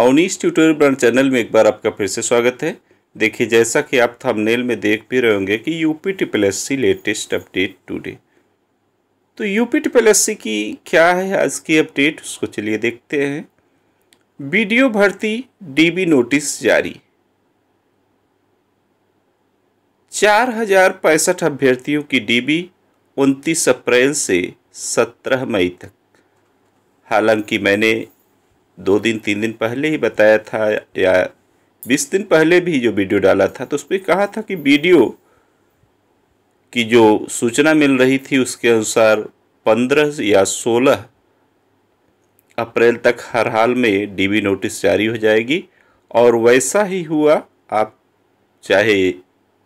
Awanish tutorial brand channel में एक बार आपका फिर से स्वागत है देखिए जैसा कि आप थंबनेल में देख भी रहे होंगे कि UP triple S C latest update today तो यूपी ट्रिपल एस सी की क्या है आज की अपडेट उसको चलिए देखते हैं वीडियो भर्ती डीबी नोटिस जारी चार हजार पैंसठ अभ्यर्थियों की डीबी उनतीस अप्रैल से सत्रह मई तक हालांकि मैंने दो दिन तीन दिन पहले ही बताया था या बीस दिन पहले भी जो वीडियो डाला था तो उसमें कहा था कि वीडियो की जो सूचना मिल रही थी उसके अनुसार पंद्रह या सोलह अप्रैल तक हर हाल में डीबी नोटिस जारी हो जाएगी और वैसा ही हुआ आप चाहे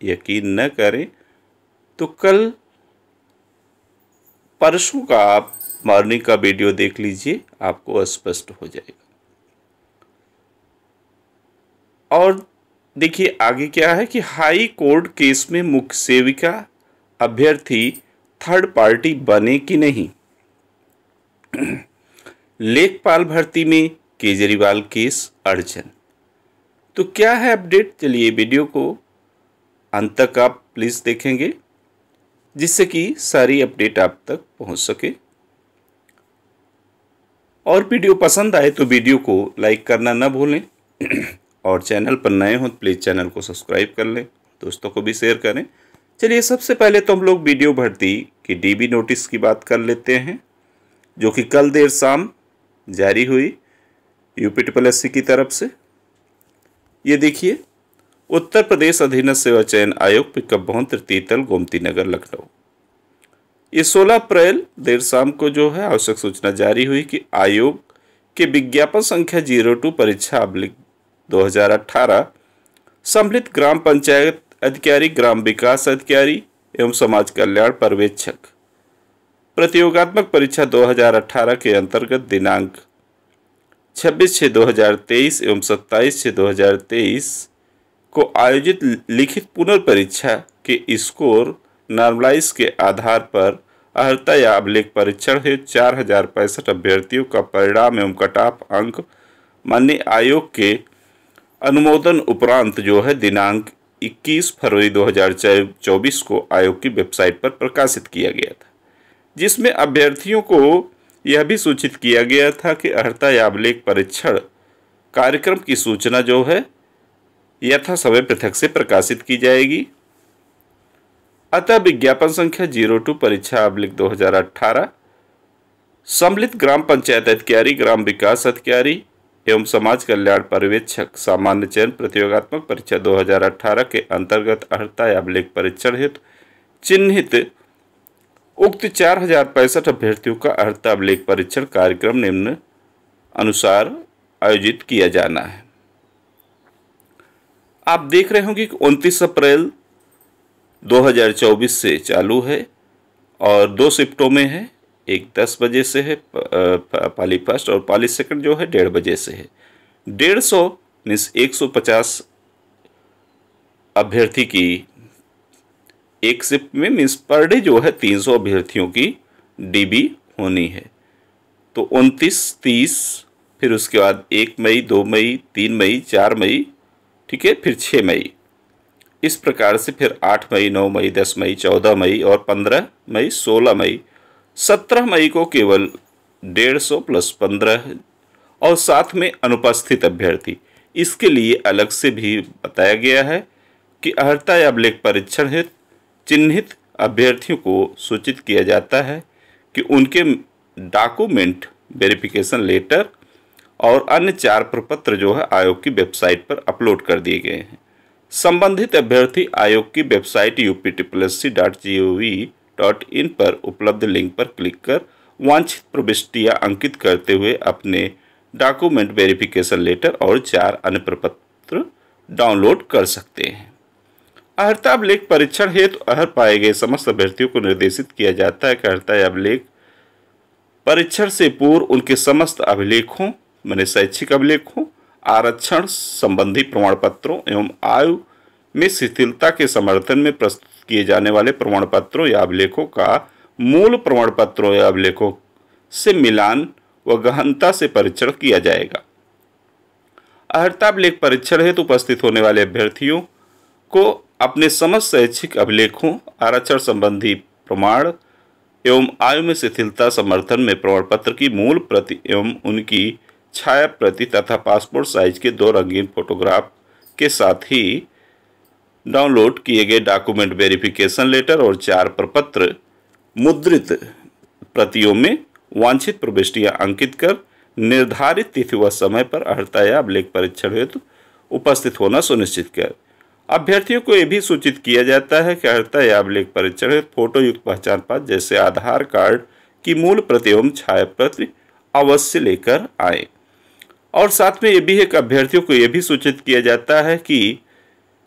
यकीन न करें तो कल परसों का आप मॉर्निंग का वीडियो देख लीजिए आपको स्पष्ट हो जाएगा और देखिए आगे क्या है कि हाई कोर्ट केस में मुख्य सेविका अभ्यर्थी थर्ड पार्टी बने कि नहीं लेखपाल भर्ती में केजरीवाल केस अर्जन तो क्या है अपडेट चलिए वीडियो को अंत तक आप प्लीज़ देखेंगे जिससे कि सारी अपडेट आप तक पहुंच सके और वीडियो पसंद आए तो वीडियो को लाइक करना ना भूलें और चैनल पर नए हों तो प्लीज़ चैनल को सब्सक्राइब कर लें दोस्तों को भी शेयर करें चलिए सबसे पहले तो हम लोग वीडियो भर्ती की डीबी नोटिस की बात कर लेते हैं जो कि कल देर शाम जारी हुई यूपी ट्रिपल एस की तरफ से ये देखिए उत्तर प्रदेश अधीन सेवा चयन आयोग पिकअप भवन तृतीतल गोमती नगर लखनऊ ये 16 अप्रैल देर शाम को जो है आवश्यक सूचना जारी हुई कि आयोग के विज्ञापन संख्या जीरो टू परीक्षा अब्लिक 2018 सम्मिलित ग्राम पंचायत अधिकारी ग्राम विकास अधिकारी एवं समाज कल्याण पर्यवेक्षक प्रतियोगात्मक परीक्षा 2018 के अंतर्गत दिनांक 26 छः 2023 एवं 27 छः 2023 को आयोजित लिखित पुनर्परीक्षा के स्कोर नॉर्मलाइज के आधार पर अर्ता या अभिलेख परीक्षण हुए चार हजार पैंसठ अभ्यर्थियों का परिणाम एवं कटाप अंक माननीय आयोग के अनुमोदन उपरांत जो है दिनांक 21 फरवरी 2024 को आयोग की वेबसाइट पर प्रकाशित किया गया था जिसमें अभ्यर्थियों को यह भी सूचित किया गया था कि अर्ता या अभिलेख परीक्षण कार्यक्रम की सूचना जो है यथा समय पृथक से प्रकाशित की जाएगी अतः विज्ञापन संख्या जीरो टू परीक्षा अब्लिक दो हजार अठारह सम्मिलित ग्राम पंचायत अधिकारी ग्राम विकास अधिकारी एवं समाज कल्याण पर्यवेक्षक सामान्य चयन प्रतियोगात्मक परीक्षा 2018 के अंतर्गत अर्ता अभिलेख परीक्षण हेतु चिन्हित उक्त चार हजार पैंसठ अभ्यर्थियों का अर्ता अभिलेख परीक्षण कार्यक्रम निम्न अनुसार आयोजित किया जाना है आप देख रहे होंगे कि उनतीस अप्रैल 2024 से चालू है और दो शिफ्टों में है एक दस बजे से है पाली फर्स्ट और पाली सेकंड जो है डेढ़ बजे से है डेढ़ सौ मीन्स एक सौ पचास अभ्यर्थी की एक शिफ्ट में मीन्स पर डे जो है तीन सौ अभ्यर्थियों की डीबी होनी है तो उनतीस तीस फिर उसके बाद एक मई दो मई तीन मई चार मई ठीक है फिर छः मई इस प्रकार से फिर आठ मई नौ मई दस मई चौदह मई और पंद्रह मई सोलह मई सत्रह मई को केवल डेढ़ सौ प्लस पंद्रह और साथ में अनुपस्थित अभ्यर्थी इसके लिए अलग से भी बताया गया है कि अर्हता या ब्लैक परीक्षण हित चिन्हित अभ्यर्थियों को सूचित किया जाता है कि उनके डॉक्यूमेंट वेरिफिकेशन लेटर और अन्य चार प्रपत्र जो है आयोग की वेबसाइट पर अपलोड कर दिए गए हैं संबंधित अभ्यर्थी आयोग की वेबसाइट यू पी इन पर उपलब्ध लिंक पर क्लिक कर वांछित प्रविष्टियाँ अंकित करते हुए अपने डॉक्यूमेंट वेरिफिकेशन लेटर और चार अन्य प्रपत्र डाउनलोड कर सकते हैं अहर्ता अभिलेख परीक्षण हेतु तो अहर पाए गए समस्त अभ्यर्थियों को निर्देशित किया जाता है कि अहर्ता अभिलेख परीक्षण से पूर्व उनके समस्त अभिलेखों मैंने शैक्षिक अभिलेखों आरक्षण संबंधी प्रमाण पत्रों एवं आयु में शिथिलता के समर्थन में प्रस्तुत किए जाने वाले प्रमाण पत्रों या अभिलेखों का मूल प्रमाण पत्रों या अभिलेखों से मिलान व गहनता से परीक्षण किया जाएगा अहर्ता अभिलेख परीक्षण हेतु उपस्थित होने वाले अभ्यर्थियों को अपने समस्त शैक्षिक अभिलेखों आरक्षण संबंधी प्रमाण एवं आयु में शिथिलता समर्थन में प्रमाण पत्र की मूल प्रति एवं उनकी छाया प्रति तथा पासपोर्ट साइज के दो रंगीन फोटोग्राफ के साथ ही डाउनलोड किए गए डॉक्यूमेंट वेरिफिकेशन लेटर और चार प्रपत्र मुद्रित प्रतियों में वांछित प्रविष्टियां अंकित कर निर्धारित तिथि व समय पर अर्ता या अभिलेख परीक्षण हेतु उपस्थित होना सुनिश्चित कर अभ्यर्थियों को यह भी सूचित किया जाता है कि अर्ता या अभिलेख परीक्षण हेतु फोटोयुक्त पहचान पत्र जैसे आधार कार्ड की मूल प्रति एवं छाया प्रति अवश्य लेकर आए और साथ में ये भी एक अभ्यर्थियों को यह भी सूचित किया जाता है कि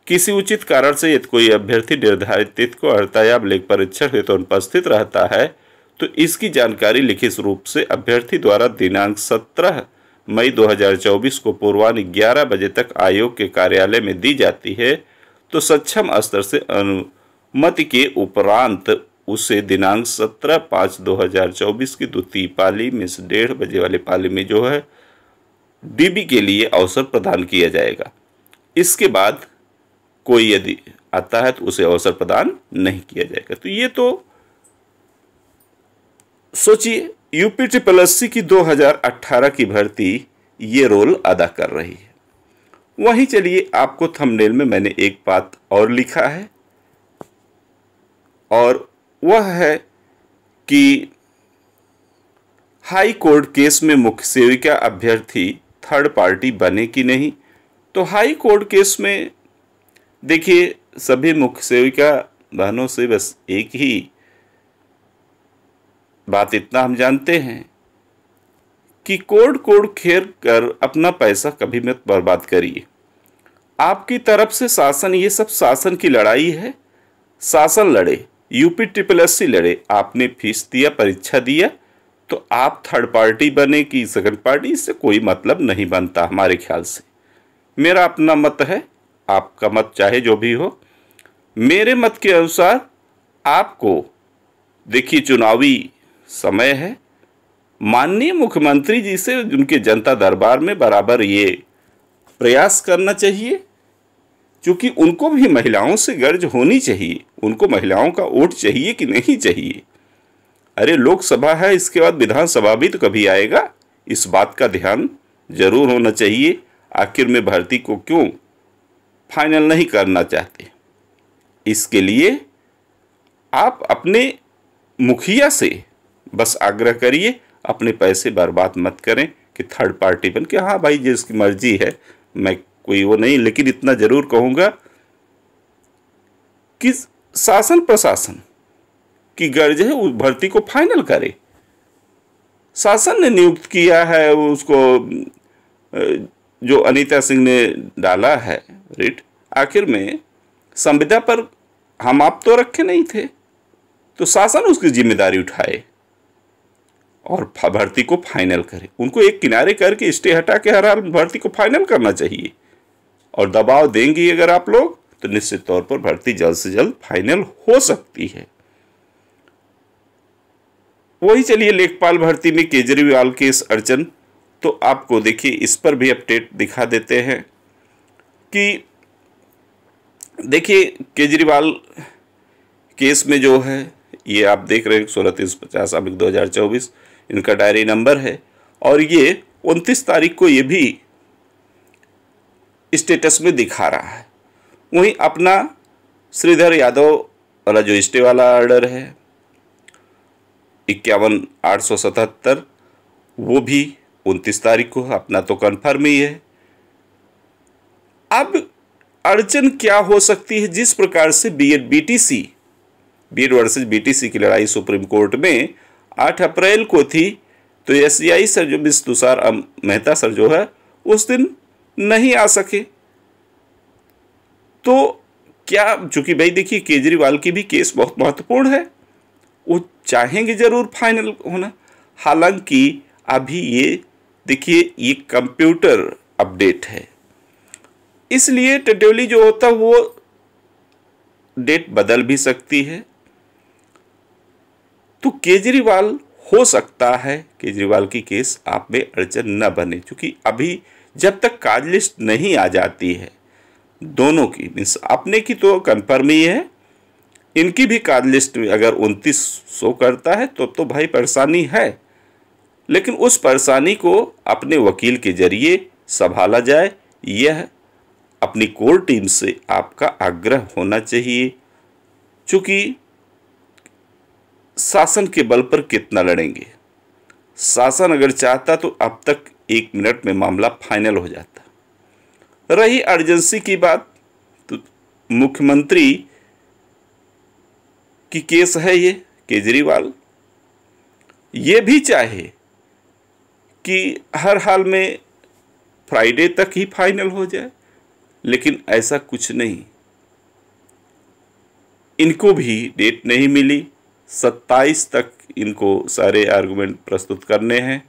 किसी उचित कारण से यदि कोई अभ्यर्थी निर्धारित तिथि को हड़ता लेख परीक्षण हेतु तो अनुपस्थित रहता है तो इसकी जानकारी लिखित रूप से अभ्यर्थी द्वारा दिनांक सत्रह मई 2024 को पूर्वान्ह ग्यारह बजे तक आयोग के कार्यालय में दी जाती है तो सक्षम स्तर से अनुमति के उपरांत उसे दिनांक 17 पाँच 2024 की द्वितीय पाली में से डेढ़ बजे वाली पाली में जो है बीबी के लिए अवसर प्रदान किया जाएगा इसके बाद कोई यदि आता है तो उसे अवसर प्रदान नहीं किया जाएगा तो ये तो सोचिए यूपी ट्रिपल एस की 2018 की भर्ती ये रोल अदा कर रही है वहीं चलिए आपको थंबनेल में मैंने एक बात और लिखा है और वह है कि हाई कोर्ट केस में मुख्य सेविका अभ्यर्थी थर्ड पार्टी बने कि नहीं तो हाई कोर्ट केस में देखिए सभी मुख्य सेविका बहनों से बस एक ही बात इतना हम जानते हैं कि कोड कोड खेर कर अपना पैसा कभी मत बर्बाद करिए आपकी तरफ से शासन ये सब शासन की लड़ाई है शासन लड़े यूपी ट्रिपल एस सी लड़े आपने फीस दिया परीक्षा दिया तो आप थर्ड पार्टी बने कि सेकंड पार्टी इससे कोई मतलब नहीं बनता हमारे ख्याल से मेरा अपना मत है आपका मत चाहे जो भी हो मेरे मत के अनुसार आपको देखिए चुनावी समय है माननीय मुख्यमंत्री जी से उनके जनता दरबार में बराबर ये प्रयास करना चाहिए क्योंकि उनको भी महिलाओं से गर्ज होनी चाहिए उनको महिलाओं का वोट चाहिए कि नहीं चाहिए अरे लोकसभा है इसके बाद विधानसभा भी तो कभी आएगा इस बात का ध्यान जरूर होना चाहिए आखिर में भर्ती को क्यों फाइनल नहीं करना चाहते इसके लिए आप अपने मुखिया से बस आग्रह करिए अपने पैसे बर्बाद मत करें कि थर्ड पार्टी बन के हाँ भाई जिसकी मर्जी है मैं कोई वो नहीं लेकिन इतना ज़रूर कहूँगा कि शासन प्रशासन की गर्ज है उस भर्ती को फाइनल करे शासन ने नियुक्त किया है उसको जो अनीता सिंह ने डाला है रिट आखिर में संविदा पर हम आप तो रखे नहीं थे तो शासन उसकी जिम्मेदारी उठाए और भर्ती को फाइनल करे उनको एक किनारे करके स्टे हटा के हर हाल भर्ती को फाइनल करना चाहिए और दबाव देंगी अगर आप लोग तो निश्चित तौर पर भर्ती जल्द से जल्द फाइनल हो सकती है वही चलिए लेखपाल भर्ती में केजरीवाल केस अर्चन तो आपको देखिए इस पर भी अपडेट दिखा देते हैं कि देखिए केजरीवाल केस में जो है ये आप देख रहे हैं सोलह तीस पचास अब दो हज़ार चौबीस इनका डायरी नंबर है और ये उनतीस तारीख को ये भी स्टेटस में दिखा रहा है वहीं अपना श्रीधर यादव वाला जो इस्टे वाला ऑर्डर है इक्यावन आठ सौ सतहत्तर वो भी उनतीस तारीख को अपना तो कन्फर्म ही है अब अड़चन क्या हो सकती है जिस प्रकार से B Ed B T C B Ed versus B T C की लड़ाई सुप्रीम कोर्ट में आठ अप्रैल को थी तो एस सी आई सर जो मिस तुषार मेहता सर जो है उस दिन नहीं आ सके तो क्या चूंकि भाई देखिए केजरीवाल की भी केस बहुत महत्वपूर्ण है चाहेंगे ज़रूर फाइनल होना हालांकि अभी ये देखिए ये कंप्यूटर अपडेट है इसलिए टेट्योली जो होता है वो डेट बदल भी सकती है तो केजरीवाल हो सकता है केजरीवाल की केस आप में अड़चन न बने क्योंकि अभी जब तक काज लिस्ट नहीं आ जाती है दोनों की मीन्स अपने की तो कन्फर्म ही है इनकी भी कार्य लिस्ट में अगर उनतीस शो करता है तो तो भाई परेशानी है लेकिन उस परेशानी को अपने वकील के जरिए संभाला जाए यह अपनी कोर टीम से आपका आग्रह होना चाहिए चूँकि शासन के बल पर कितना लड़ेंगे शासन अगर चाहता तो अब तक एक मिनट में मामला फाइनल हो जाता रही अर्जेंसी की बात तो मुख्यमंत्री की केस है ये केजरीवाल ये भी चाहे कि हर हाल में फ्राइडे तक ही फाइनल हो जाए लेकिन ऐसा कुछ नहीं इनको भी डेट नहीं मिली सत्ताईस तक इनको सारे आर्गुमेंट प्रस्तुत करने हैं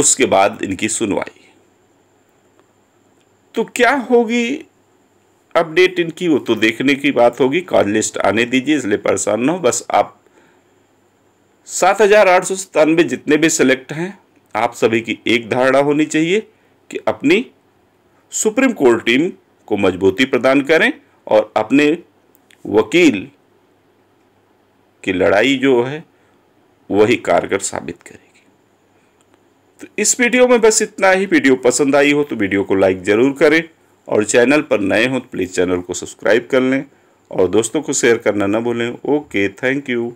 उसके बाद इनकी सुनवाई तो क्या होगी अपडेट इनकी वो तो देखने की बात होगी कॉल लिस्ट आने दीजिए इसलिए परेशान ना हो बस आप सात हज़ार आठ सौ सतानवे जितने भी सिलेक्ट हैं आप सभी की एक धारणा होनी चाहिए कि अपनी सुप्रीम कोर्ट टीम को मजबूती प्रदान करें और अपने वकील की लड़ाई जो है वही कारगर साबित करेगी तो इस वीडियो में बस इतना ही वीडियो पसंद आई हो तो वीडियो को लाइक ज़रूर करें और चैनल पर नए हों तो प्लीज़ चैनल को सब्सक्राइब कर लें और दोस्तों को शेयर करना ना भूलें ओके थैंक यू